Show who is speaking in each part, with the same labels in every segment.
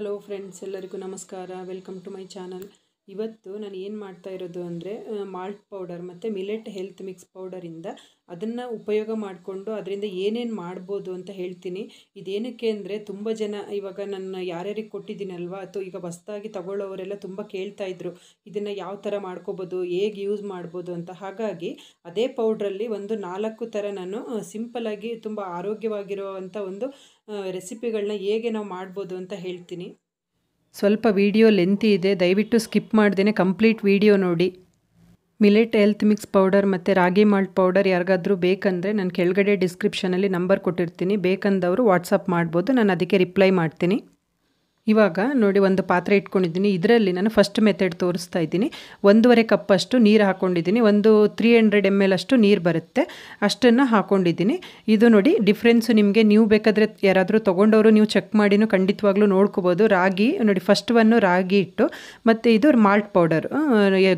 Speaker 1: hello friends ಎಲ್ಲರಿಗೂ ನಮಸ್ಕಾರ welcome to my channel ಇವತ್ತು ನಾನು ಏನು ಮಾಡ್ತಾ ಇರೋದು ಅಂದರೆ ಮಾಲ್ಟ್ ಪೌಡರ್ ಮತ್ತು ಮಿಲೆಟ್ ಹೆಲ್ತ್ ಮಿಕ್ಸ್ ಪೌಡರಿಂದ ಅದನ್ನು ಉಪಯೋಗ ಮಾಡಿಕೊಂಡು ಅದರಿಂದ ಏನೇನು ಮಾಡ್ಬೋದು ಅಂತ ಹೇಳ್ತೀನಿ ಇದೇನಕ್ಕೆ ಅಂದರೆ ತುಂಬ ಜನ ಇವಾಗ ನಾನು ಯಾರ್ಯಾರಿಗೆ ಕೊಟ್ಟಿದ್ದೀನಲ್ವಾ ಅಥವಾ ಈಗ ಹೊಸ್ತಾಗಿ ತಗೊಳ್ಳೋರೆಲ್ಲ ತುಂಬ ಇದ್ರು ಇದನ್ನು ಯಾವ ಥರ ಮಾಡ್ಕೋಬೋದು ಹೇಗೆ ಯೂಸ್ ಮಾಡ್ಬೋದು ಅಂತ ಹಾಗಾಗಿ ಅದೇ ಪೌಡ್ರಲ್ಲಿ ಒಂದು ನಾಲ್ಕು ಥರ ನಾನು ಸಿಂಪಲಾಗಿ ತುಂಬ ಆರೋಗ್ಯವಾಗಿರುವಂಥ ಒಂದು ರೆಸಿಪಿಗಳನ್ನ ಹೇಗೆ ನಾವು ಮಾಡ್ಬೋದು ಅಂತ ಹೇಳ್ತೀನಿ ಸ್ವಲ್ಪ ವೀಡಿಯೋ ಲೆಂತಿ ಇದೆ ದಯವಿಟ್ಟು ಸ್ಕಿಪ್ ಮಾಡ್ದೇ ಕಂಪ್ಲೀಟ್ ವೀಡಿಯೋ ನೋಡಿ ಮಿಲೆಟ್ ಹೆಲ್ತ್ ಮಿಕ್ಸ್ ಪೌಡರ್ ಮತ್ತು ರಾಗಿ ಮಾಲ್ಟ್ ಪೌಡರ್ ಯಾರಿಗಾದರೂ ಬೇಕಂದರೆ ನಾನು ಕೆಳಗಡೆ ಡಿಸ್ಕ್ರಿಪ್ಷನಲ್ಲಿ ನಂಬರ್ ಕೊಟ್ಟಿರ್ತೀನಿ ಬೇಕಂದವರು ವಾಟ್ಸಪ್ ಮಾಡ್ಬೋದು ನಾನು ಅದಕ್ಕೆ ರಿಪ್ಲೈ ಮಾಡ್ತೀನಿ ಇವಾಗ ನೋಡಿ ಒಂದು ಪಾತ್ರೆ ಇಟ್ಕೊಂಡಿದ್ದೀನಿ ಇದರಲ್ಲಿ ನಾನು ಫಸ್ಟ್ ಮೆಥಡ್ ತೋರಿಸ್ತಾ ಇದ್ದೀನಿ ಒಂದೂವರೆ ಕಪ್ಪಷ್ಟು ನೀರು ಹಾಕ್ಕೊಂಡಿದ್ದೀನಿ ಒಂದು ತ್ರೀ ಹಂಡ್ರೆಡ್ ಎಮ್ ಎಲ್ ಅಷ್ಟು ನೀರು ಬರುತ್ತೆ ಅಷ್ಟನ್ನು ಹಾಕ್ಕೊಂಡಿದ್ದೀನಿ ಇದು ನೋಡಿ ಡಿಫ್ರೆನ್ಸು ನಿಮಗೆ ನೀವು ಬೇಕಾದರೆ ಯಾರಾದರೂ ತೊಗೊಂಡವರು ನೀವು ಚೆಕ್ ಮಾಡಿನೂ ಖಂಡಿತವಾಗ್ಲೂ ನೋಡ್ಕೋಬೋದು ರಾಗಿ ನೋಡಿ ಫಸ್ಟ್ ಒನ್ನು ರಾಗಿ ಇಟ್ಟು ಮತ್ತು ಇದು ಮಾಲ್ಟ್ ಪೌಡರ್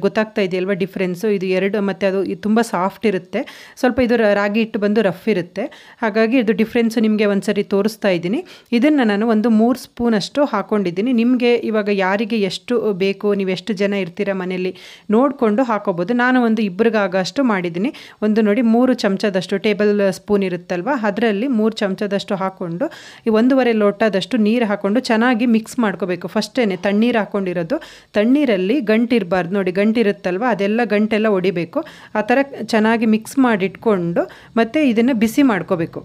Speaker 1: ಗೊತ್ತಾಗ್ತಾ ಇದೆಯಲ್ವ ಡಿಫ್ರೆನ್ಸು ಇದು ಎರಡು ಮತ್ತು ಅದು ತುಂಬ ಸಾಫ್ಟ್ ಇರುತ್ತೆ ಸ್ವಲ್ಪ ಇದು ರಾಗಿ ಇಟ್ಟು ಬಂದು ರಫ್ ಇರುತ್ತೆ ಹಾಗಾಗಿ ಇದು ಡಿಫ್ರೆನ್ಸು ನಿಮಗೆ ಒಂದು ಸರಿ ತೋರಿಸ್ತಾ ಇದ್ದೀನಿ ಇದನ್ನು ನಾನು ಒಂದು ಮೂರು ಸ್ಪೂನಷ್ಟು ಹಾಕೊಂಡಿದ್ದೀನಿ ನಿಮಗೆ ಇವಾಗ ಯಾರಿಗೆ ಎಷ್ಟು ಬೇಕು ನೀವು ಎಷ್ಟು ಜನ ಇರ್ತೀರ ಮನೆಯಲ್ಲಿ ನೋಡಿಕೊಂಡು ಹಾಕೋಬೋದು ನಾನು ಒಂದು ಇಬ್ಬರಿಗಾಗೋಷ್ಟು ಮಾಡಿದ್ದೀನಿ ಒಂದು ನೋಡಿ ಮೂರು ಚಮಚದಷ್ಟು ಟೇಬಲ್ ಸ್ಪೂನ್ ಇರುತ್ತಲ್ವ ಅದರಲ್ಲಿ ಮೂರು ಚಮಚದಷ್ಟು ಹಾಕ್ಕೊಂಡು ಒಂದೂವರೆ ಲೋಟದಷ್ಟು ನೀರು ಹಾಕ್ಕೊಂಡು ಚೆನ್ನಾಗಿ ಮಿಕ್ಸ್ ಮಾಡ್ಕೋಬೇಕು ಫಸ್ಟೇ ತಣ್ಣೀರು ಹಾಕ್ಕೊಂಡಿರೋದು ತಣ್ಣೀರಲ್ಲಿ ಗಂಟಿರಬಾರ್ದು ನೋಡಿ ಗಂಟಿರುತ್ತಲ್ವ ಅದೆಲ್ಲ ಗಂಟೆಲ್ಲ ಒಡಿಬೇಕು ಆ ಥರ ಚೆನ್ನಾಗಿ ಮಿಕ್ಸ್ ಮಾಡಿಟ್ಕೊಂಡು ಮತ್ತು ಇದನ್ನು ಬಿಸಿ ಮಾಡ್ಕೋಬೇಕು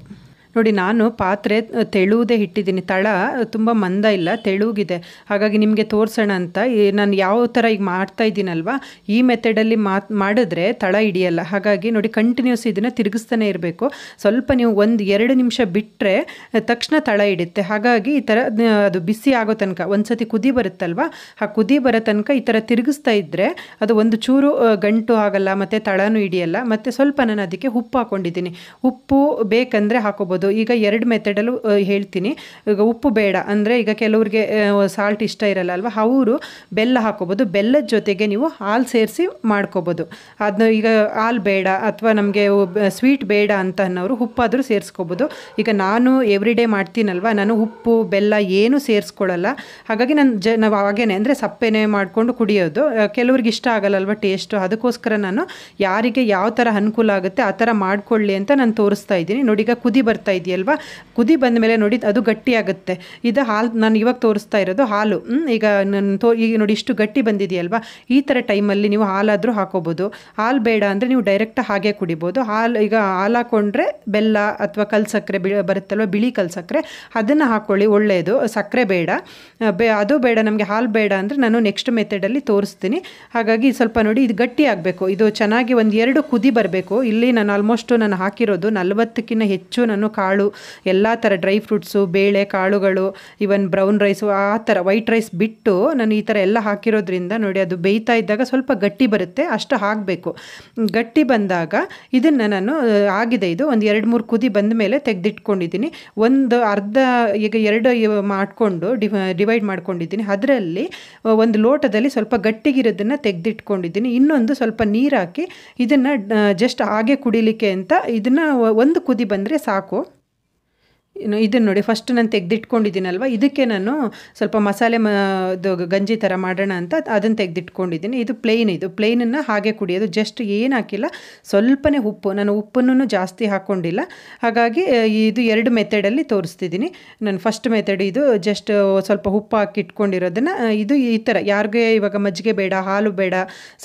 Speaker 1: ನೋಡಿ ನಾನು ಪಾತ್ರೆ ತೆಳುವುದೇ ಇಟ್ಟಿದ್ದೀನಿ ತಳ ತುಂಬ ಮಂದ ಇಲ್ಲ ತೆಳುಗಿದೆ ಹಾಗಾಗಿ ನಿಮಗೆ ತೋರಿಸೋಣ ಅಂತ ನಾನು ಯಾವ ಥರ ಈಗ ಮಾಡ್ತಾ ಇದ್ದೀನಲ್ವ ಈ ಮೆಥಡಲ್ಲಿ ಮಾತ್ ಮಾಡಿದ್ರೆ ತಳ ಹಿಡಿಯಲ್ಲ ಹಾಗಾಗಿ ನೋಡಿ ಕಂಟಿನ್ಯೂಸ್ ಇದನ್ನು ತಿರುಗಿಸ್ತಾನೆ ಇರಬೇಕು ಸ್ವಲ್ಪ ನೀವು ಒಂದು ಎರಡು ನಿಮಿಷ ಬಿಟ್ಟರೆ ತಕ್ಷಣ ತಳ ಹಿಡಿಯುತ್ತೆ ಹಾಗಾಗಿ ಈ ಥರ ಅದು ಬಿಸಿ ಆಗೋ ತನಕ ಒಂದು ಸತಿ ಕುದಿ ಬರುತ್ತಲ್ವಾ ಆ ಕುದಿ ಬರೋ ತನಕ ಈ ಥರ ತಿರುಗಿಸ್ತಾ ಇದ್ದರೆ ಅದು ಒಂದು ಚೂರು ಗಂಟು ಆಗಲ್ಲ ಮತ್ತು ತಳನೂ ಹಿಡಿಯಲ್ಲ ಮತ್ತು ಸ್ವಲ್ಪ ನಾನು ಅದಕ್ಕೆ ಉಪ್ಪು ಹಾಕ್ಕೊಂಡಿದ್ದೀನಿ ಉಪ್ಪು ಬೇಕಂದರೆ ಹಾಕೋಬೋದು ಮಾಡ್ಬೋದು ಈಗ ಎರಡು ಮೆಥಡಲ್ಲೂ ಹೇಳ್ತೀನಿ ಈಗ ಉಪ್ಪು ಬೇಡ ಅಂದರೆ ಈಗ ಕೆಲವ್ರಿಗೆ ಸಾಲ್ಟ್ ಇಷ್ಟ ಇರಲ್ಲ ಅಲ್ವಾ ಅವರು ಬೆಲ್ಲ ಹಾಕೋಬೋದು ಬೆಲ್ಲದ ಜೊತೆಗೆ ನೀವು ಹಾಲು ಸೇರಿಸಿ ಮಾಡ್ಕೋಬೋದು ಅದನ್ನ ಈಗ ಹಾಲು ಬೇಡ ಅಥವಾ ನಮಗೆ ಸ್ವೀಟ್ ಬೇಡ ಅಂತ ಅನ್ನೋರು ಉಪ್ಪಾದರೂ ಸೇರಿಸ್ಕೋಬೋದು ಈಗ ನಾನು ಎವ್ರಿ ಡೇ ಮಾಡ್ತೀನಲ್ವ ನಾನು ಉಪ್ಪು ಬೆಲ್ಲ ಏನು ಸೇರಿಸ್ಕೊಳ್ಳಲ್ಲ ಹಾಗಾಗಿ ನಾನು ಜ ನಾವು ಹಾಗೇನೆ ಅಂದರೆ ಸಪ್ಪೆನೇ ಮಾಡಿಕೊಂಡು ಕುಡಿಯೋದು ಕೆಲವ್ರಿಗೆ ಇಷ್ಟ ಆಗಲ್ಲಲ್ವ ಟೇಸ್ಟು ಅದಕ್ಕೋಸ್ಕರ ನಾನು ಯಾರಿಗೆ ಯಾವ ಥರ ಅನುಕೂಲ ಆಗುತ್ತೆ ಆ ಥರ ಮಾಡಿಕೊಳ್ಳಿ ಅಂತ ನಾನು ತೋರಿಸ್ತಾ ಇದ್ದೀನಿ ನೋಡಿ ಈಗ ಕುದಿ ಬರ್ತಾ ಇದೆಯಲ್ವಾ ಕುದಿ ಬಂದ ಮೇಲೆ ನೋಡಿ ಅದು ಗಟ್ಟಿಯಾಗುತ್ತೆ ಇದು ಹಾಲು ನಾನು ಇವಾಗ ತೋರಿಸ್ತಾ ಇರೋದು ಹಾಲು ಈಗ ನನ್ನ ತೋ ಈಗ ನೋಡಿ ಇಷ್ಟು ಗಟ್ಟಿ ಬಂದಿದೆಯಲ್ವಾ ಈ ಥರ ಟೈಮಲ್ಲಿ ನೀವು ಹಾಲಾದರೂ ಹಾಕೋಬೋದು ಹಾಲು ಬೇಡ ಅಂದರೆ ನೀವು ಡೈರೆಕ್ಟ್ ಹಾಗೆ ಕುಡಿಬೋದು ಹಾಲು ಈಗ ಹಾಲು ಹಾಕೊಂಡ್ರೆ ಬೆಲ್ಲ ಅಥವಾ ಕಲ್ಸಕ್ಕರೆ ಬಿ ಬರುತ್ತಲ್ವ ಬಿಳಿ ಕಲ್ಸಕ್ಕರೆ ಅದನ್ನು ಹಾಕ್ಕೊಳ್ಳಿ ಒಳ್ಳೆಯದು ಸಕ್ಕರೆ ಬೇಡ ಬೇ ಅದು ಬೇಡ ನಮಗೆ ಹಾಲು ಬೇಡ ಅಂದರೆ ನಾನು ನೆಕ್ಸ್ಟ್ ಮೆಥಡಲ್ಲಿ ತೋರಿಸ್ತೀನಿ ಹಾಗಾಗಿ ಸ್ವಲ್ಪ ನೋಡಿ ಇದು ಗಟ್ಟಿ ಆಗಬೇಕು ಇದು ಚೆನ್ನಾಗಿ ಒಂದು ಎರಡು ಕುದಿ ಬರಬೇಕು ಇಲ್ಲಿ ನಾನು ಆಲ್ಮೋಸ್ಟು ನಾನು ಹಾಕಿರೋದು ನಲವತ್ತಕ್ಕಿಂತ ಹೆಚ್ಚು ನಾನು ಕಾಳು ಎಲ್ಲ ಥರ ಡ್ರೈ ಫ್ರೂಟ್ಸು ಬೇಳೆ ಕಾಳುಗಳು ಇವನ್ ಬ್ರೌನ್ ರೈಸು ಆ ಥರ ವೈಟ್ ರೈಸ್ ಬಿಟ್ಟು ನಾನು ಈ ಥರ ಎಲ್ಲ ಹಾಕಿರೋದ್ರಿಂದ ನೋಡಿ ಅದು ಬೇಯ್ತಾ ಇದ್ದಾಗ ಸ್ವಲ್ಪ ಗಟ್ಟಿ ಬರುತ್ತೆ ಅಷ್ಟು ಹಾಕಬೇಕು ಗಟ್ಟಿ ಬಂದಾಗ ಇದನ್ನು ನಾನು ಆಗಿದೆ ಇದು ಒಂದು ಎರಡು ಮೂರು ಕುದಿ ಬಂದ ಮೇಲೆ ತೆಗೆದಿಟ್ಕೊಂಡಿದ್ದೀನಿ ಒಂದು ಅರ್ಧ ಈಗ ಎರಡು ಮಾಡಿಕೊಂಡು ಡಿವೈಡ್ ಮಾಡ್ಕೊಂಡಿದ್ದೀನಿ ಅದರಲ್ಲಿ ಒಂದು ಲೋಟದಲ್ಲಿ ಸ್ವಲ್ಪ ಗಟ್ಟಿಗಿರೋದನ್ನು ತೆಗೆದಿಟ್ಕೊಂಡಿದ್ದೀನಿ ಇನ್ನೊಂದು ಸ್ವಲ್ಪ ನೀರು ಹಾಕಿ ಇದನ್ನು ಜಸ್ಟ್ ಹಾಗೆ ಕುಡಿಲಿಕ್ಕೆ ಅಂತ ಇದನ್ನು ಒಂದು ಕುದಿ ಬಂದರೆ ಸಾಕು ಇದನ್ನು ನೋಡಿ ಫಸ್ಟ್ ನಾನು ತೆಗೆದಿಟ್ಕೊಂಡಿದ್ದೀನಲ್ವ ಇದಕ್ಕೆ ನಾನು ಸ್ವಲ್ಪ ಮಸಾಲೆ ಮ ಇದು ಗಂಜಿ ಥರ ಮಾಡೋಣ ಅಂತ ಅದನ್ನು ತೆಗೆದಿಟ್ಕೊಂಡಿದ್ದೀನಿ ಇದು ಪ್ಲೇನ್ ಇದು ಪ್ಲೇನನ್ನು ಹಾಗೆ ಕುಡಿಯೋದು ಜಸ್ಟ್ ಏನು ಹಾಕಿಲ್ಲ ಸ್ವಲ್ಪನೇ ಉಪ್ಪು ನಾನು ಉಪ್ಪನ್ನು ಜಾಸ್ತಿ ಹಾಕ್ಕೊಂಡಿಲ್ಲ ಹಾಗಾಗಿ ಇದು ಎರಡು ಮೆಥಡಲ್ಲಿ ತೋರಿಸ್ತಿದ್ದೀನಿ ನಾನು ಫಸ್ಟ್ ಮೆಥಡ್ ಇದು ಜಸ್ಟ್ ಸ್ವಲ್ಪ ಉಪ್ಪು ಹಾಕಿ ಇದು ಈ ಥರ ಯಾರಿಗೆ ಇವಾಗ ಮಜ್ಜಿಗೆ ಬೇಡ ಹಾಲು ಬೇಡ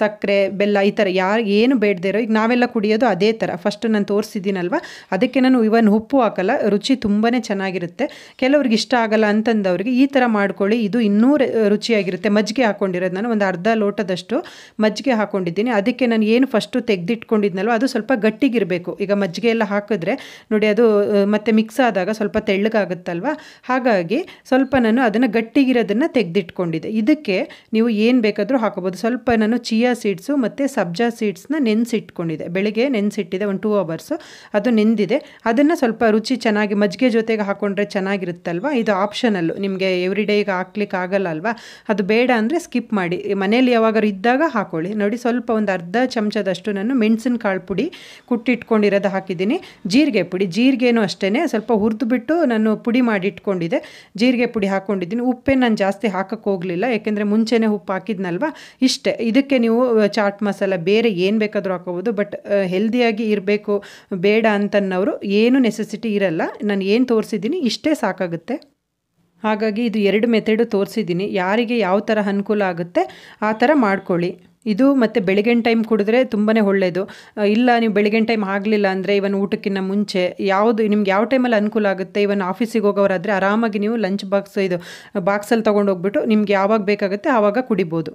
Speaker 1: ಸಕ್ಕರೆ ಬೆಲ್ಲ ಈ ಥರ ಯಾರು ಏನು ಇರೋ ಈಗ ನಾವೆಲ್ಲ ಕುಡಿಯೋದು ಅದೇ ಥರ ಫಸ್ಟ್ ನಾನು ತೋರಿಸಿದ್ದೀನಲ್ವ ಅದಕ್ಕೆ ನಾನು ಇವನ್ ಉಪ್ಪು ಹಾಕಲ್ಲ ರುಚಿ ತುಂಬ ತುಂಬಾ ಚೆನ್ನಾಗಿರುತ್ತೆ ಕೆಲವ್ರಿಗೆ ಇಷ್ಟ ಆಗಲ್ಲ ಅಂತಂದವ್ರಿಗೆ ಈ ಥರ ಮಾಡ್ಕೊಳ್ಳಿ ಇದು ಇನ್ನೂ ರುಚಿಯಾಗಿರುತ್ತೆ ಮಜ್ಜಿಗೆ ಹಾಕ್ಕೊಂಡಿರೋದು ನಾನು ಒಂದು ಅರ್ಧ ಲೋಟದಷ್ಟು ಮಜ್ಜಿಗೆ ಹಾಕ್ಕೊಂಡಿದ್ದೀನಿ ಅದಕ್ಕೆ ನಾನು ಏನು ಫಸ್ಟು ತೆಗೆದಿಟ್ಕೊಂಡಿದ್ನಲ್ವ ಅದು ಸ್ವಲ್ಪ ಗಟ್ಟಿಗಿರಬೇಕು ಈಗ ಮಜ್ಜಿಗೆ ಎಲ್ಲ ಹಾಕಿದ್ರೆ ನೋಡಿ ಅದು ಮತ್ತೆ ಮಿಕ್ಸ್ ಆದಾಗ ಸ್ವಲ್ಪ ತೆಳ್ಳಗಾಗುತ್ತಲ್ವ ಹಾಗಾಗಿ ಸ್ವಲ್ಪ ನಾನು ಅದನ್ನು ಗಟ್ಟಿಗಿರೋದನ್ನು ತೆಗೆದಿಟ್ಕೊಂಡಿದ್ದೆ ಇದಕ್ಕೆ ನೀವು ಏನು ಬೇಕಾದರೂ ಹಾಕೋಬೋದು ಸ್ವಲ್ಪ ನಾನು ಚಿಯಾ ಸೀಡ್ಸು ಮತ್ತು ಸಬ್ಜಾ ಸೀಡ್ಸ್ನ ನೆನೆಸಿಟ್ಕೊಂಡಿದ್ದೆ ಬೆಳಿಗ್ಗೆ ನೆನೆಸಿಟ್ಟಿದೆ ಒಂದು ಟೂ ಅವರ್ಸು ಅದು ನೆಂದಿದೆ ಅದನ್ನು ಸ್ವಲ್ಪ ರುಚಿ ಚೆನ್ನಾಗಿ ಮಜ್ಜಿಗೆ ಜೊತೆಗೆ ಹಾಕೊಂಡ್ರೆ ಚೆನ್ನಾಗಿರುತ್ತಲ್ವಾ ಇದು ಆಪ್ಷನಲ್ಲು ನಿಮಗೆ ಎವ್ರಿ ಡೇಗೆ ಹಾಕ್ಲಿಕ್ಕೆ ಆಗಲ್ಲ ಅಲ್ವಾ ಅದು ಬೇಡ ಅಂದರೆ ಸ್ಕಿಪ್ ಮಾಡಿ ಮನೇಲಿ ಯಾವಾಗಾರು ಇದ್ದಾಗ ಹಾಕೊಳ್ಳಿ ನೋಡಿ ಸ್ವಲ್ಪ ಒಂದು ಅರ್ಧ ಚಮಚದಷ್ಟು ನಾನು ಮೆಣಸಿನ ಕಾಳು ಪುಡಿ ಕುಟ್ಟಿಟ್ಕೊಂಡಿರೋದು ಹಾಕಿದ್ದೀನಿ ಜೀರಿಗೆ ಪುಡಿ ಜೀರಿಗೆನೂ ಅಷ್ಟೇ ಸ್ವಲ್ಪ ಹುರಿದುಬಿಟ್ಟು ನಾನು ಪುಡಿ ಮಾಡಿ ಇಟ್ಕೊಂಡಿದ್ದೆ ಜೀರಿಗೆ ಪುಡಿ ಹಾಕ್ಕೊಂಡಿದ್ದೀನಿ ಉಪ್ಪೇ ನಾನು ಜಾಸ್ತಿ ಹಾಕಕ್ಕೆ ಹೋಗಲಿಲ್ಲ ಯಾಕೆಂದರೆ ಮುಂಚೆನೇ ಉಪ್ಪು ಹಾಕಿದ್ನಲ್ವ ಇಷ್ಟೇ ಇದಕ್ಕೆ ನೀವು ಚಾಟ್ ಮಸಾಲ ಬೇರೆ ಏನು ಬೇಕಾದರೂ ಹಾಕೋಬೋದು ಬಟ್ ಹೆಲ್ದಿಯಾಗಿ ಇರಬೇಕು ಬೇಡ ಅಂತನ್ನೋರು ಏನು ನೆಸೆಸಿಟಿ ಇರಲ್ಲ ನಾನು ಏನು ಏನು ತೋರಿಸಿದ್ದೀನಿ ಇಷ್ಟೇ ಸಾಕಾಗುತ್ತೆ ಹಾಗಾಗಿ ಇದು ಎರಡು ಮೆಥಡು ತೋರಿಸಿದ್ದೀನಿ ಯಾರಿಗೆ ಯಾವ ಥರ ಅನುಕೂಲ ಆಗುತ್ತೆ ಆ ಥರ ಮಾಡ್ಕೊಳ್ಳಿ ಇದು ಮತ್ತು ಬೆಳಗಿನ ಟೈಮ್ ಕುಡಿದ್ರೆ ತುಂಬಾ ಒಳ್ಳೆಯದು ಇಲ್ಲ ನೀವು ಬೆಳಗಿನ ಟೈಮ್ ಆಗಲಿಲ್ಲ ಅಂದರೆ ಇವನ್ ಊಟಕ್ಕಿಂತ ಮುಂಚೆ ಯಾವುದು ನಿಮ್ಗೆ ಯಾವ ಟೈಮಲ್ಲಿ ಅನುಕೂಲ ಆಗುತ್ತೆ ಇವನ್ ಆಫೀಸಿಗೆ ಹೋಗೋರಾದರೆ ಆರಾಮಾಗಿ ನೀವು ಲಂಚ್ ಬಾಕ್ಸ್ ಇದು ಬಾಕ್ಸಲ್ಲಿ ತೊಗೊಂಡೋಗ್ಬಿಟ್ಟು ಹೋಗ್ಬಿಟ್ಟು ನಿಮ್ಗೆ ಯಾವಾಗ ಬೇಕಾಗುತ್ತೆ ಆವಾಗ ಕುಡಿಬೋದು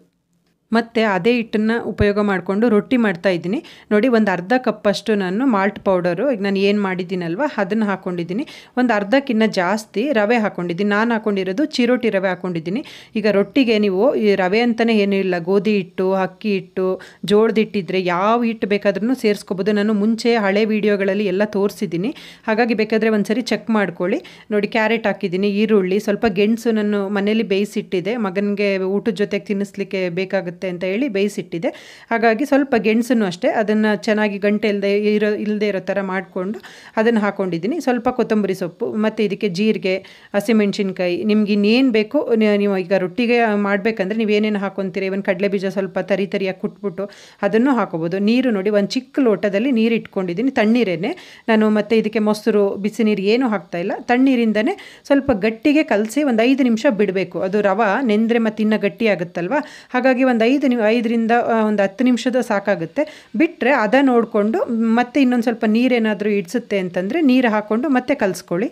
Speaker 1: ಮತ್ತು ಅದೇ ಹಿಟ್ಟನ್ನು ಉಪಯೋಗ ಮಾಡಿಕೊಂಡು ರೊಟ್ಟಿ ಮಾಡ್ತಾ ಇದ್ದೀನಿ ನೋಡಿ ಒಂದು ಅರ್ಧ ಕಪ್ಪಷ್ಟು ನಾನು ಮಾಲ್ಟ್ ಪೌಡರು ಈಗ ನಾನು ಏನು ಮಾಡಿದ್ದೀನಲ್ವ ಅದನ್ನು ಹಾಕ್ಕೊಂಡಿದ್ದೀನಿ ಒಂದು ಅರ್ಧಕ್ಕಿಂತ ಜಾಸ್ತಿ ರವೆ ಹಾಕ್ಕೊಂಡಿದ್ದೀನಿ ನಾನು ಹಾಕ್ಕೊಂಡಿರೋದು ಚಿರೋಟಿ ರವೆ ಹಾಕ್ಕೊಂಡಿದ್ದೀನಿ ಈಗ ರೊಟ್ಟಿಗೆ ನೀವು ಈ ರವೆ ಅಂತಲೇ ಏನೂ ಇಲ್ಲ ಗೋಧಿ ಹಿಟ್ಟು ಅಕ್ಕಿ ಹಿಟ್ಟು ಜೋಳದ ಹಿಟ್ಟಿದ್ರೆ ಯಾವ ಹಿಟ್ಟು ಬೇಕಾದ್ರೂ ಸೇರಿಸ್ಕೋಬೋದು ನಾನು ಮುಂಚೆ ಹಳೆ ವೀಡಿಯೋಗಳಲ್ಲಿ ಎಲ್ಲ ತೋರಿಸಿದ್ದೀನಿ ಹಾಗಾಗಿ ಬೇಕಾದರೆ ಒಂದು ಸರಿ ಚೆಕ್ ಮಾಡ್ಕೊಳ್ಳಿ ನೋಡಿ ಕ್ಯಾರೆಟ್ ಹಾಕಿದ್ದೀನಿ ಈರುಳ್ಳಿ ಸ್ವಲ್ಪ ಗೆಣಸು ನಾನು ಮನೇಲಿ ಬೇಯಿಸಿಟ್ಟಿದೆ ಮಗನಿಗೆ ಊಟದ ಜೊತೆಗೆ ತಿನ್ನಿಸ್ಲಿಕ್ಕೆ ಬೇಕಾಗುತ್ತೆ ಆಗುತ್ತೆ ಅಂತ ಹೇಳಿ ಬೇಯಿಸಿಟ್ಟಿದೆ ಹಾಗಾಗಿ ಸ್ವಲ್ಪ ಗೆಣಸನ್ನು ಅಷ್ಟೇ ಅದನ್ನು ಚೆನ್ನಾಗಿ ಗಂಟೆ ಇಲ್ಲದೆ ಇರೋ ಇಲ್ಲದೆ ಇರೋ ಥರ ಮಾಡಿಕೊಂಡು ಅದನ್ನು ಹಾಕ್ಕೊಂಡಿದ್ದೀನಿ ಸ್ವಲ್ಪ ಕೊತ್ತಂಬರಿ ಸೊಪ್ಪು ಮತ್ತು ಇದಕ್ಕೆ ಜೀರಿಗೆ ಹಸಿಮೆಣಸಿನ್ಕಾಯಿ ನಿಮ್ಗೆ ಇನ್ನೇನು ಬೇಕು ನೀವು ಈಗ ರೊಟ್ಟಿಗೆ ಮಾಡಬೇಕಂದ್ರೆ ನೀವು ಏನೇನು ಹಾಕೊತೀರಿ ಇವನ್ ಕಡಲೆ ಬೀಜ ಸ್ವಲ್ಪ ತರಿ ತರಿಯಾಗಿ ಕುಟ್ಬಿಟ್ಟು ಅದನ್ನು ಹಾಕೋಬೋದು ನೀರು ನೋಡಿ ಒಂದು ಚಿಕ್ಕ ಲೋಟದಲ್ಲಿ ನೀರು ಇಟ್ಕೊಂಡಿದ್ದೀನಿ ತಣ್ಣೀರೇನೆ ನಾನು ಮತ್ತು ಇದಕ್ಕೆ ಮೊಸರು ಬಿಸಿ ನೀರು ಏನೂ ಇಲ್ಲ ತಣ್ಣೀರಿಂದನೇ ಸ್ವಲ್ಪ ಗಟ್ಟಿಗೆ ಕಲಸಿ ಒಂದು ಐದು ನಿಮಿಷ ಬಿಡಬೇಕು ಅದು ರವ ನೆಂದರೆ ಮತ್ತು ಇನ್ನೂ ಗಟ್ಟಿ ಆಗುತ್ತಲ್ವ ಹಾಗಾಗಿ ಒಂದು ಐದು ನಿಮಿ ಐದರಿಂದ ಒಂದು ಹತ್ತು ನಿಮಿಷದ ಸಾಕಾಗುತ್ತೆ ಬಿಟ್ಟರೆ ಅದ ನೋಡಿಕೊಂಡು ಮತ್ತೆ ಇನ್ನೊಂದು ಸ್ವಲ್ಪ ನೀರೇನಾದರೂ ಇಡಿಸುತ್ತೆ ಅಂತಂದರೆ ನೀರು ಹಾಕ್ಕೊಂಡು ಮತ್ತೆ ಕಲಿಸ್ಕೊಳ್ಳಿ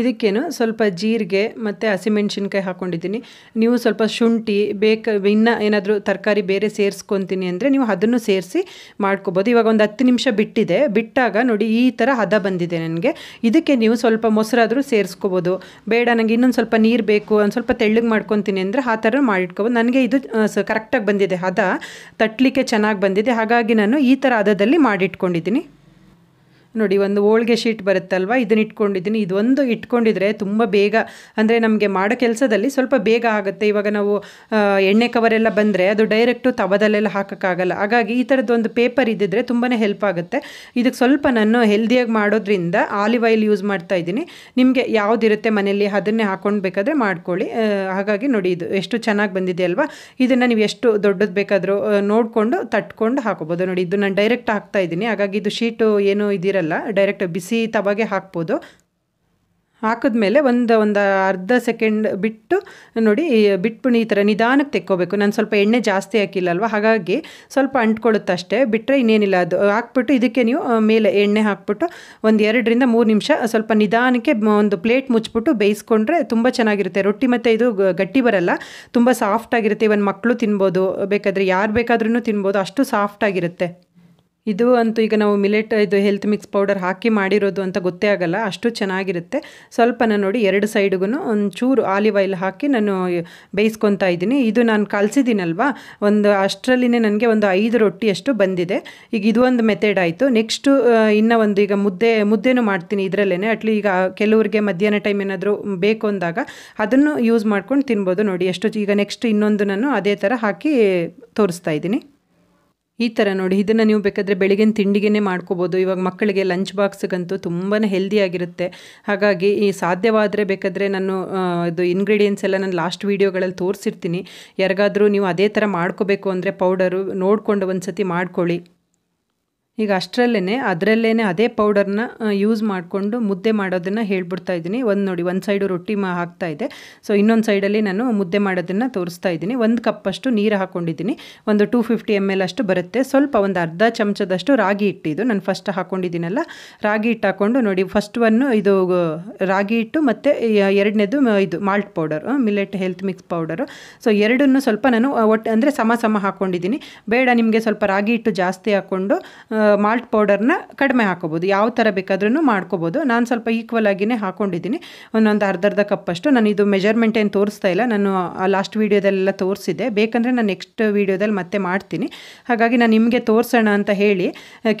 Speaker 1: ಇದಕ್ಕೇನು ಸ್ವಲ್ಪ ಜೀರಿಗೆ ಮತ್ತು ಹಸಿಮೆಣ್ಸಿನ್ಕಾಯಿ ಹಾಕ್ಕೊಂಡಿದ್ದೀನಿ ನೀವು ಸ್ವಲ್ಪ ಶುಂಠಿ ಬೇಕು ಇನ್ನು ಏನಾದರೂ ತರಕಾರಿ ಬೇರೆ ಸೇರಿಸ್ಕೊತೀನಿ ಅಂದರೆ ನೀವು ಅದನ್ನು ಸೇರಿಸಿ ಮಾಡ್ಕೋಬೋದು ಇವಾಗ ಒಂದು ಹತ್ತು ನಿಮಿಷ ಬಿಟ್ಟಿದೆ ಬಿಟ್ಟಾಗ ನೋಡಿ ಈ ಥರ ಹದ ಬಂದಿದೆ ನನಗೆ ಇದಕ್ಕೆ ನೀವು ಸ್ವಲ್ಪ ಮೊಸರಾದರೂ ಸೇರಿಸ್ಕೋಬೋದು ಬೇಡ ನನಗೆ ಇನ್ನೊಂದು ಸ್ವಲ್ಪ ನೀರು ಬೇಕು ಒಂದು ಸ್ವಲ್ಪ ತೆಳ್ಳಗೆ ಮಾಡ್ಕೊತೀನಿ ಅಂದರೆ ಆ ಥರ ಮಾಡಿಟ್ಕೋಬೋದು ನನಗೆ ಇದು ಕರೆಕ್ಟಾಗಿ ಬಂದಿದೆ ಹದ ತಟ್ಟಲಿಕ್ಕೆ ಚೆನ್ನಾಗಿ ಬಂದಿದೆ ಹಾಗಾಗಿ ನಾನು ಈ ಥರ ಹದದಲ್ಲಿ ಮಾಡಿಟ್ಕೊಂಡಿದ್ದೀನಿ ನೋಡಿ ಒಂದು ಹೋಳ್ಗೆ ಶೀಟ್ ಬರುತ್ತಲ್ವ ಇದನ್ನ ಇಟ್ಕೊಂಡಿದ್ದೀನಿ ಇದೊಂದು ಇಟ್ಕೊಂಡಿದ್ರೆ ತುಂಬ ಬೇಗ ಅಂದರೆ ನಮಗೆ ಮಾಡೋ ಕೆಲಸದಲ್ಲಿ ಸ್ವಲ್ಪ ಬೇಗ ಆಗುತ್ತೆ ಇವಾಗ ನಾವು ಎಣ್ಣೆ ಕವರೆಲ್ಲ ಬಂದರೆ ಅದು ಡೈರೆಕ್ಟು ತವದಲ್ಲೆಲ್ಲ ಹಾಕೋಕ್ಕಾಗಲ್ಲ ಹಾಗಾಗಿ ಈ ಒಂದು ಪೇಪರ್ ಇದ್ದಿದ್ರೆ ತುಂಬಾ ಹೆಲ್ಪ್ ಆಗುತ್ತೆ ಇದಕ್ಕೆ ಸ್ವಲ್ಪ ನಾನು ಹೆಲ್ದಿಯಾಗಿ ಮಾಡೋದ್ರಿಂದ ಆಲಿವ್ ಆಯಿಲ್ ಯೂಸ್ ಮಾಡ್ತಾ ಇದ್ದೀನಿ ನಿಮಗೆ ಯಾವುದಿರುತ್ತೆ ಮನೆಯಲ್ಲಿ ಅದನ್ನೇ ಹಾಕೊಂಡು ಬೇಕಾದರೆ ಮಾಡ್ಕೊಳ್ಳಿ ಹಾಗಾಗಿ ನೋಡಿ ಇದು ಎಷ್ಟು ಚೆನ್ನಾಗಿ ಬಂದಿದೆ ಅಲ್ವಾ ಇದನ್ನು ನೀವು ಎಷ್ಟು ದೊಡ್ಡದು ಬೇಕಾದರೂ ನೋಡಿಕೊಂಡು ತಟ್ಕೊಂಡು ಹಾಕೋಬೋದು ನೋಡಿ ಇದು ನಾನು ಡೈರೆಕ್ಟ್ ಹಾಕ್ತಾ ಇದ್ದೀನಿ ಹಾಗಾಗಿ ಇದು ಶೀಟು ಏನು ಇದಿರಲ್ಲ ಡೈರೆಕ್ಟ್ ಬಿಸಿ ತವಾಗೆ ಹಾಕ್ಬೋದು ಹಾಕಿದ್ಮೇಲೆ ಒಂದು ಒಂದು ಅರ್ಧ ಸೆಕೆಂಡ್ ಬಿಟ್ಟು ನೋಡಿ ಬಿಟ್ಬಿಣಿ ಈ ಥರ ನಿಧಾನಕ್ಕೆ ತೆಕ್ಕೋಬೇಕು ನಾನು ಸ್ವಲ್ಪ ಎಣ್ಣೆ ಜಾಸ್ತಿ ಹಾಕಿಲ್ಲಲ್ವ ಹಾಗಾಗಿ ಸ್ವಲ್ಪ ಅಂಟ್ಕೊಳ್ಳುತ್ತೆ ಅಷ್ಟೇ ಬಿಟ್ಟರೆ ಇನ್ನೇನಿಲ್ಲ ಅದು ಹಾಕ್ಬಿಟ್ಟು ಇದಕ್ಕೆ ನೀವು ಮೇಲೆ ಎಣ್ಣೆ ಹಾಕ್ಬಿಟ್ಟು ಒಂದು ಎರಡರಿಂದ ಮೂರು ನಿಮಿಷ ಸ್ವಲ್ಪ ನಿಧಾನಕ್ಕೆ ಒಂದು ಪ್ಲೇಟ್ ಮುಚ್ಚಿಬಿಟ್ಟು ಬೇಯಿಸ್ಕೊಂಡ್ರೆ ತುಂಬ ಚೆನ್ನಾಗಿರುತ್ತೆ ರೊಟ್ಟಿ ಮತ್ತು ಇದು ಗಟ್ಟಿ ಬರಲ್ಲ ತುಂಬ ಸಾಫ್ಟಾಗಿರುತ್ತೆ ಇವನ್ ಮಕ್ಕಳು ತಿನ್ಬೋದು ಬೇಕಾದರೆ ಯಾರು ಬೇಕಾದ್ರೂ ತಿನ್ಬೋದು ಅಷ್ಟು ಸಾಫ್ಟಾಗಿರುತ್ತೆ ಇದು ಅಂತೂ ಈಗ ನಾವು ಮಿಲೆಟ್ ಇದು ಹೆಲ್ತ್ ಮಿಕ್ಸ್ ಪೌಡರ್ ಹಾಕಿ ಮಾಡಿರೋದು ಅಂತ ಗೊತ್ತೇ ಆಗಲ್ಲ ಅಷ್ಟು ಚೆನ್ನಾಗಿರುತ್ತೆ ಸ್ವಲ್ಪನ ನೋಡಿ ಎರಡು ಸೈಡ್ಗೂ ಒಂಚೂರು ಆಲಿವ್ ಆಯಿಲ್ ಹಾಕಿ ನಾನು ಬೇಯಿಸ್ಕೊತಾ ಇದ್ದೀನಿ ಇದು ನಾನು ಕಲಸಿದ್ದೀನಲ್ವಾ ಒಂದು ಅಷ್ಟರಲ್ಲಿನೇ ನನಗೆ ಒಂದು ಐದು ರೊಟ್ಟಿಯಷ್ಟು ಬಂದಿದೆ ಈಗ ಇದು ಒಂದು ಮೆಥಡ್ ಆಯಿತು ನೆಕ್ಸ್ಟು ಇನ್ನೂ ಒಂದು ಈಗ ಮುದ್ದೆ ಮುದ್ದೆನೂ ಮಾಡ್ತೀನಿ ಇದರಲ್ಲೇ ಅಟ್ಲಿ ಈಗ ಕೆಲವರಿಗೆ ಮಧ್ಯಾಹ್ನ ಟೈಮ್ ಏನಾದರೂ ಬೇಕು ಅಂದಾಗ ಅದನ್ನು ಯೂಸ್ ಮಾಡ್ಕೊಂಡು ತಿನ್ಬೋದು ನೋಡಿ ಎಷ್ಟು ಈಗ ನೆಕ್ಸ್ಟ್ ಇನ್ನೊಂದು ನಾನು ಅದೇ ಥರ ಹಾಕಿ ತೋರಿಸ್ತಾ ಇದ್ದೀನಿ ಈ ಥರ ನೋಡಿ ಇದನ್ನು ನೀವು ಬೇಕಾದರೆ ಬೆಳಗಿನ ತಿಂಡಿಗೆ ಮಾಡ್ಕೋಬೋದು ಇವಾಗ ಮಕ್ಕಳಿಗೆ ಲಂಚ್ ಬಾಕ್ಸ್ಗಂತೂ ತುಂಬಾ ಹೆಲ್ದಿಯಾಗಿರುತ್ತೆ ಹಾಗಾಗಿ ಈ ಸಾಧ್ಯವಾದರೆ ಬೇಕಾದರೆ ನಾನು ಇದು ಇನ್ಗ್ರೀಡಿಯೆಂಟ್ಸ್ ಎಲ್ಲ ನಾನು ಲಾಸ್ಟ್ ವೀಡಿಯೋಗಳಲ್ಲಿ ತೋರಿಸಿರ್ತೀನಿ ಯಾರಿಗಾದರೂ ನೀವು ಅದೇ ಥರ ಮಾಡ್ಕೋಬೇಕು ಅಂದರೆ ಪೌಡರು ನೋಡಿಕೊಂಡು ಒಂದು ಸತಿ ಮಾಡ್ಕೊಳ್ಳಿ ಈಗ ಅಷ್ಟರಲ್ಲೇ ಅದರಲ್ಲೇ ಅದೇ ಪೌಡರ್ನ ಯೂಸ್ ಮಾಡಿಕೊಂಡು ಮುದ್ದೆ ಮಾಡೋದನ್ನು ಹೇಳ್ಬಿಡ್ತಾ ಇದ್ದೀನಿ ಒಂದು ನೋಡಿ ಒಂದು ಸೈಡು ರೊಟ್ಟಿ ಮಾ ಹಾಕ್ತಾ ಇದೆ ಸೊ ಇನ್ನೊಂದು ಸೈಡಲ್ಲಿ ನಾನು ಮುದ್ದೆ ಮಾಡೋದನ್ನು ತೋರಿಸ್ತಾ ಇದ್ದೀನಿ ಒಂದು ಕಪ್ಪಷ್ಟು ನೀರು ಹಾಕ್ಕೊಂಡಿದ್ದೀನಿ ಒಂದು ಟೂ ಫಿಫ್ಟಿ ಎಮ್ ಎಲ್ ಅಷ್ಟು ಬರುತ್ತೆ ಸ್ವಲ್ಪ ಒಂದು ಅರ್ಧ ಚಮಚದಷ್ಟು ರಾಗಿ ಇದು ನಾನು ಫಸ್ಟ್ ಹಾಕ್ಕೊಂಡಿದ್ದೀನಲ್ಲ ರಾಗಿ ಹಿಟ್ಟು ಹಾಕ್ಕೊಂಡು ನೋಡಿ ಫಸ್ಟ್ ಒನ್ ಇದು ರಾಗಿ ಹಿಟ್ಟು ಮತ್ತು ಎರಡನೇದು ಇದು malt powder millet health mix powder so ಎರಡನ್ನೂ ಸ್ವಲ್ಪ ನಾನು ಒಟ್ಟು ಅಂದರೆ ಸಮ ಸಮ ಹಾಕ್ಕೊಂಡಿದ್ದೀನಿ ಬೇಡ ನಿಮಗೆ ಸ್ವಲ್ಪ ರಾಗಿ ಹಿಟ್ಟು ಜಾಸ್ತಿ ಹಾಕ್ಕೊಂಡು ಮಾಲ್ಟ್ ಪೌಡರ್ನ ಕಡಿಮೆ ಹಾಕೋಬೋದು ಯಾವ ಥರ ಬೇಕಾದ್ರೂ ಮಾಡ್ಕೋಬೋದು ನಾನು ಸ್ವಲ್ಪ ಈಕ್ವಲ್ ಆಗಿನೇ ಹಾಕೊಂಡಿದ್ದೀನಿ ಒಂದೊಂದು ಅರ್ಧ ಅರ್ಧ ಕಪ್ಪಷ್ಟು ನಾನು ಇದು ಮೆಜರ್ಮೆಂಟ್ ಏನು ತೋರಿಸ್ತಾ ಇಲ್ಲ ನಾನು ಆ ಲಾಸ್ಟ್ ವೀಡಿಯೋದಲ್ಲೆಲ್ಲ ತೋರಿಸಿದ್ದೆ ಬೇಕಂದರೆ ನಾನು ನೆಕ್ಸ್ಟ್ ವೀಡಿಯೋದಲ್ಲಿ ಮತ್ತೆ ಮಾಡ್ತೀನಿ ಹಾಗಾಗಿ ನಾನು ನಿಮಗೆ ತೋರಿಸೋಣ ಅಂತ ಹೇಳಿ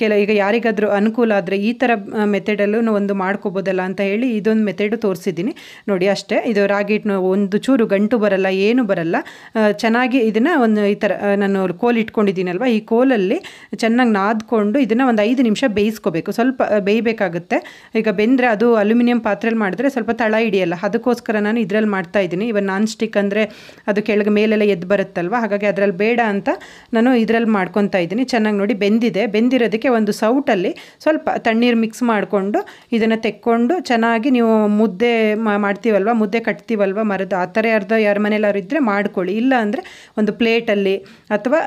Speaker 1: ಕೆಲ ಈಗ ಯಾರಿಗಾದರೂ ಅನುಕೂಲ ಆದರೆ ಈ ಥರ ಮೆಥೆಡಲ್ಲೂ ಒಂದು ಮಾಡ್ಕೋಬೋದಲ್ಲ ಅಂತ ಹೇಳಿ ಇದೊಂದು ಮೆಥಡು ತೋರಿಸಿದ್ದೀನಿ ನೋಡಿ ಅಷ್ಟೇ ಇದು ರಾಗಿ ಒಂದು ಚೂರು ಗಂಟು ಬರಲ್ಲ ಏನು ಬರಲ್ಲ ಚೆನ್ನಾಗಿ ಇದನ್ನು ಒಂದು ಈ ಥರ ನಾನು ಕೋಲ್ ಇಟ್ಕೊಂಡಿದ್ದೀನಲ್ವ ಈ ಕೋಲಲ್ಲಿ ಚೆನ್ನಾಗಿ ನಾದ್ಕೊಂಡು ಇದನ್ನ ಇದನ್ನು ಒಂದು ಐದು ನಿಮಿಷ ಬೇಯಿಸ್ಕೋಬೇಕು ಸ್ವಲ್ಪ ಬೇಯಬೇಕಾಗುತ್ತೆ ಈಗ ಬೆಂದರೆ ಅದು ಅಲ್ಯೂಮಿನಿಯಂ ಪಾತ್ರೆಯಲ್ಲಿ ಮಾಡಿದ್ರೆ ಸ್ವಲ್ಪ ತಳ ಹಿಡಿಯಲ್ಲ ಅದಕ್ಕೋಸ್ಕರ ನಾನು ಇದರಲ್ಲಿ ಮಾಡ್ತಾ ಇದ್ದೀನಿ ಇವಾಗ ನಾನ್ ಸ್ಟಿಕ್ ಅಂದರೆ ಅದು ಕೆಳಗೆ ಮೇಲೆಲ್ಲ ಎದ್ದು ಬರುತ್ತಲ್ವ ಹಾಗಾಗಿ ಅದರಲ್ಲಿ ಬೇಡ ಅಂತ ನಾನು ಇದರಲ್ಲಿ ಮಾಡ್ಕೊತಾ ಇದ್ದೀನಿ ಚೆನ್ನಾಗಿ ನೋಡಿ ಬೆಂದಿದೆ ಬೆಂದಿರೋದಕ್ಕೆ ಒಂದು ಸೌಟಲ್ಲಿ ಸ್ವಲ್ಪ ತಣ್ಣೀರು ಮಿಕ್ಸ್ ಮಾಡಿಕೊಂಡು ಇದನ್ನು ತೆಕ್ಕೊಂಡು ಚೆನ್ನಾಗಿ ನೀವು ಮುದ್ದೆ ಮಾಡ್ತೀವಲ್ವ ಮುದ್ದೆ ಕಟ್ತೀವಲ್ವ ಮರದ ಆ ಥರ ಅರ್ಧ ಯಾರ ಮನೇಲಿ ಇದ್ದರೆ ಮಾಡ್ಕೊಳ್ಳಿ ಇಲ್ಲ ಅಂದರೆ ಒಂದು ಪ್ಲೇಟಲ್ಲಿ ಅಥವಾ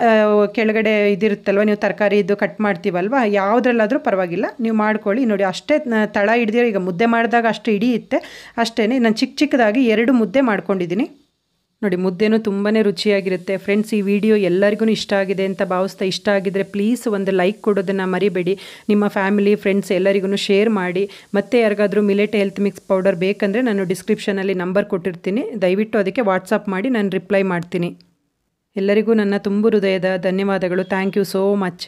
Speaker 1: ಕೆಳಗಡೆ ಇದಿರುತ್ತಲ್ವ ನೀವು ತರಕಾರಿ ಇದು ಕಟ್ ಮಾಡ್ತೀವಿ ಮಾಡ್ತೀವಲ್ವಾ ಯಾವುದ್ರಲ್ಲಾದರೂ ಪರವಾಗಿಲ್ಲ ನೀವು ಮಾಡ್ಕೊಳ್ಳಿ ನೋಡಿ ಅಷ್ಟೇ ತಳ ಹಿಡಿದಿರೋ ಈಗ ಮುದ್ದೆ ಮಾಡಿದಾಗ ಅಷ್ಟು ಹಿಡಿಯುತ್ತೆ ಅಷ್ಟೇ ನಾನು ಚಿಕ್ಕ ಚಿಕ್ಕದಾಗಿ ಎರಡು ಮುದ್ದೆ ಮಾಡ್ಕೊಂಡಿದ್ದೀನಿ ನೋಡಿ ಮುದ್ದೆನೂ ತುಂಬಾ ರುಚಿಯಾಗಿರುತ್ತೆ ಫ್ರೆಂಡ್ಸ್ ಈ ವಿಡಿಯೋ ಎಲ್ಲರಿಗೂ ಇಷ್ಟ ಆಗಿದೆ ಅಂತ ಭಾವಿಸ್ತಾ ಇಷ್ಟ ಆಗಿದ್ರೆ ಪ್ಲೀಸ್ ಒಂದು ಲೈಕ್ ಕೊಡೋದನ್ನು ಮರಿಬೇಡಿ ನಿಮ್ಮ ಫ್ಯಾಮಿಲಿ ಫ್ರೆಂಡ್ಸ್ ಎಲ್ಲರಿಗೂ ಶೇರ್ ಮಾಡಿ ಮತ್ತೆ ಯಾರಿಗಾದರೂ ಮಿಲೆಟ್ ಹೆಲ್ತ್ ಮಿಕ್ಸ್ ಪೌಡರ್ ಬೇಕಂದರೆ ನಾನು ಡಿಸ್ಕ್ರಿಪ್ಷನಲ್ಲಿ ನಂಬರ್ ಕೊಟ್ಟಿರ್ತೀನಿ ದಯವಿಟ್ಟು ಅದಕ್ಕೆ ವಾಟ್ಸಪ್ ಮಾಡಿ ನಾನು ರಿಪ್ಲೈ ಮಾಡ್ತೀನಿ ಎಲ್ಲರಿಗೂ ನನ್ನ ತುಂಬ ಹೃದಯದ ಧನ್ಯವಾದಗಳು ಥ್ಯಾಂಕ್ ಯು ಸೋ ಮಚ್